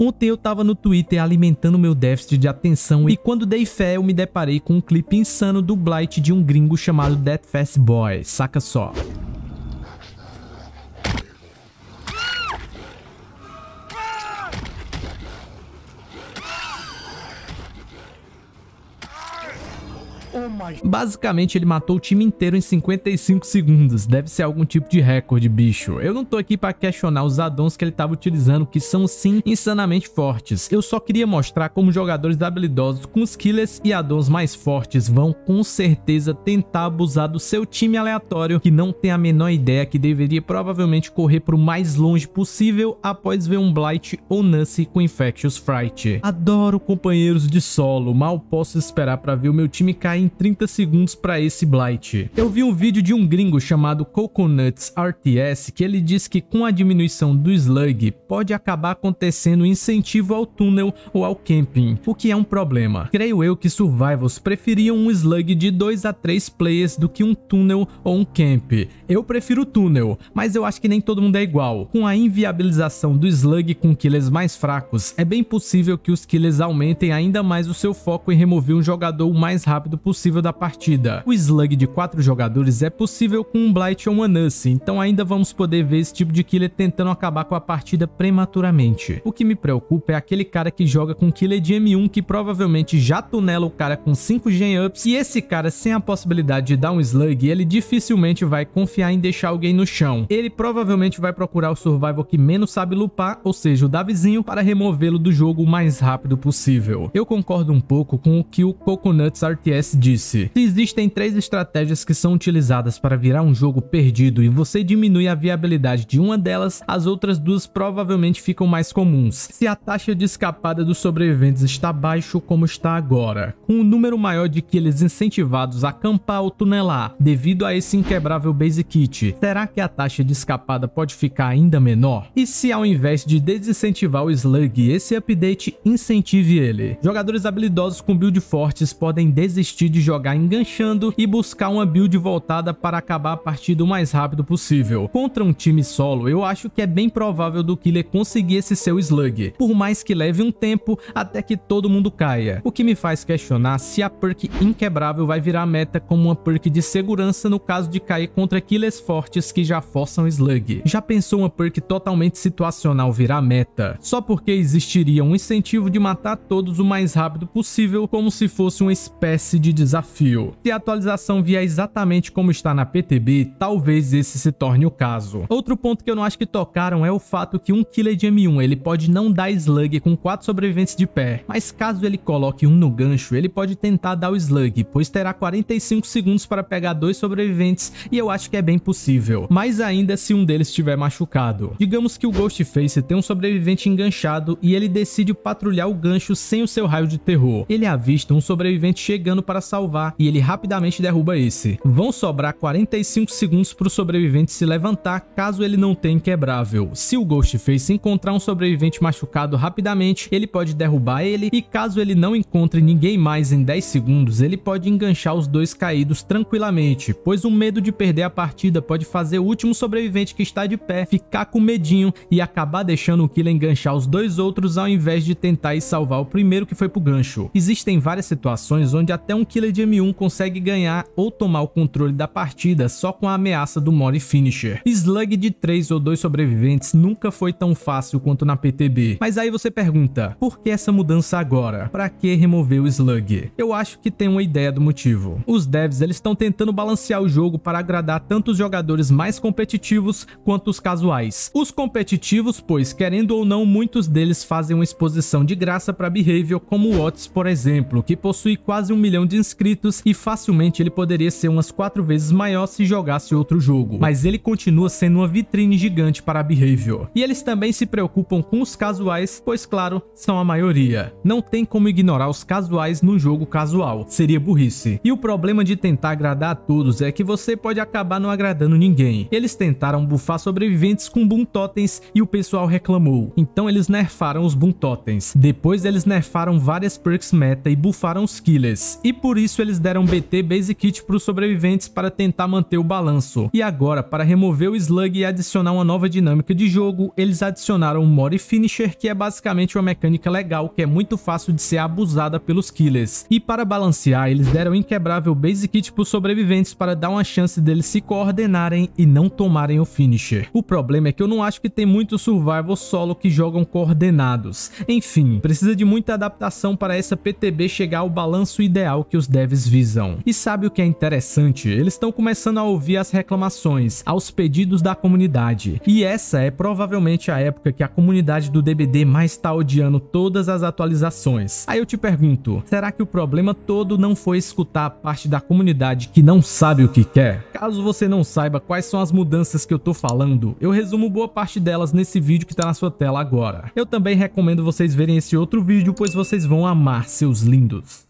Ontem eu tava no Twitter alimentando meu déficit de atenção e quando dei fé eu me deparei com um clipe insano do Blight de um gringo chamado Deathfast Boy, saca só. Basicamente, ele matou o time inteiro em 55 segundos. Deve ser algum tipo de recorde, bicho. Eu não tô aqui pra questionar os addons que ele tava utilizando, que são sim insanamente fortes. Eu só queria mostrar como jogadores habilidosos com skillers e addons mais fortes vão com certeza tentar abusar do seu time aleatório que não tem a menor ideia que deveria provavelmente correr pro mais longe possível após ver um Blight ou Nancy com Infectious Fright. Adoro companheiros de solo, mal posso esperar pra ver o meu time cair em 30 segundos para esse Blight. Eu vi um vídeo de um gringo chamado Coconuts RTS que ele diz que com a diminuição do Slug pode acabar acontecendo incentivo ao túnel ou ao camping, o que é um problema. Creio eu que survivals preferiam um Slug de 2 a 3 players do que um túnel ou um camp. Eu prefiro túnel, mas eu acho que nem todo mundo é igual. Com a inviabilização do Slug com killers mais fracos, é bem possível que os killers aumentem ainda mais o seu foco em remover um jogador o mais rápido possível possível da partida. O slug de 4 jogadores é possível com um Blight ou uma Nurse, então ainda vamos poder ver esse tipo de killer tentando acabar com a partida prematuramente. O que me preocupa é aquele cara que joga com killer de M1 que provavelmente já tunela o cara com 5 gen ups e esse cara sem a possibilidade de dar um slug, ele dificilmente vai confiar em deixar alguém no chão. Ele provavelmente vai procurar o survival que menos sabe lupar, ou seja, o Davizinho, para removê-lo do jogo o mais rápido possível. Eu concordo um pouco com o que o Coconuts RTS diz disse. Se existem três estratégias que são utilizadas para virar um jogo perdido e você diminui a viabilidade de uma delas, as outras duas provavelmente ficam mais comuns. Se a taxa de escapada dos sobreviventes está baixo como está agora, com um número maior de kills incentivados a acampar ou tunelar, devido a esse inquebrável base kit, será que a taxa de escapada pode ficar ainda menor? E se ao invés de desincentivar o Slug, esse update incentive ele? Jogadores habilidosos com build fortes podem desistir de jogar enganchando e buscar uma build voltada para acabar a partida o mais rápido possível. Contra um time solo, eu acho que é bem provável do Killer conseguir esse seu slug, por mais que leve um tempo até que todo mundo caia. O que me faz questionar se a perk inquebrável vai virar meta como uma perk de segurança no caso de cair contra killers fortes que já forçam slug. Já pensou uma perk totalmente situacional virar meta? Só porque existiria um incentivo de matar todos o mais rápido possível, como se fosse uma espécie de desafio. Se a atualização vier exatamente como está na PTB, talvez esse se torne o caso. Outro ponto que eu não acho que tocaram é o fato que um killer de M1 ele pode não dar slug com 4 sobreviventes de pé, mas caso ele coloque um no gancho, ele pode tentar dar o slug, pois terá 45 segundos para pegar dois sobreviventes e eu acho que é bem possível, Mais ainda se um deles estiver machucado. Digamos que o Ghostface tem um sobrevivente enganchado e ele decide patrulhar o gancho sem o seu raio de terror. Ele avista um sobrevivente chegando para salvar e ele rapidamente derruba esse. Vão sobrar 45 segundos para o sobrevivente se levantar caso ele não tenha inquebrável. Se o Ghostface encontrar um sobrevivente machucado rapidamente, ele pode derrubar ele e caso ele não encontre ninguém mais em 10 segundos, ele pode enganchar os dois caídos tranquilamente, pois o medo de perder a partida pode fazer o último sobrevivente que está de pé ficar com medinho e acabar deixando o Killer enganchar os dois outros ao invés de tentar e salvar o primeiro que foi pro gancho. Existem várias situações onde até um Killer Killer de M1 consegue ganhar ou tomar o controle da partida só com a ameaça do Mori Finisher. Slug de 3 ou 2 sobreviventes nunca foi tão fácil quanto na PTB. Mas aí você pergunta, por que essa mudança agora? Para que remover o Slug? Eu acho que tem uma ideia do motivo. Os devs eles estão tentando balancear o jogo para agradar tanto os jogadores mais competitivos quanto os casuais. Os competitivos, pois, querendo ou não, muitos deles fazem uma exposição de graça para Behavior, como o Otis, por exemplo, que possui quase um milhão de inscritos e facilmente ele poderia ser umas 4 vezes maior se jogasse outro jogo, mas ele continua sendo uma vitrine gigante para a Behavior. E eles também se preocupam com os casuais, pois claro, são a maioria. Não tem como ignorar os casuais num jogo casual, seria burrice. E o problema de tentar agradar a todos é que você pode acabar não agradando ninguém. Eles tentaram bufar sobreviventes com boom totens e o pessoal reclamou. Então eles nerfaram os boom totens. Depois eles nerfaram várias perks meta e bufaram os killers. E por por isso, eles deram BT Basic Kit para os sobreviventes para tentar manter o balanço. E agora, para remover o Slug e adicionar uma nova dinâmica de jogo, eles adicionaram o Mori Finisher, que é basicamente uma mecânica legal, que é muito fácil de ser abusada pelos killers. E para balancear, eles deram inquebrável Basic Kit para os sobreviventes para dar uma chance deles se coordenarem e não tomarem o Finisher. O problema é que eu não acho que tem muito survival solo que jogam coordenados. Enfim, precisa de muita adaptação para essa PTB chegar ao balanço ideal que os devs visam. E sabe o que é interessante? Eles estão começando a ouvir as reclamações, aos pedidos da comunidade. E essa é provavelmente a época que a comunidade do DBD mais está odiando todas as atualizações. Aí eu te pergunto, será que o problema todo não foi escutar a parte da comunidade que não sabe o que quer? Caso você não saiba quais são as mudanças que eu tô falando, eu resumo boa parte delas nesse vídeo que tá na sua tela agora. Eu também recomendo vocês verem esse outro vídeo, pois vocês vão amar seus lindos.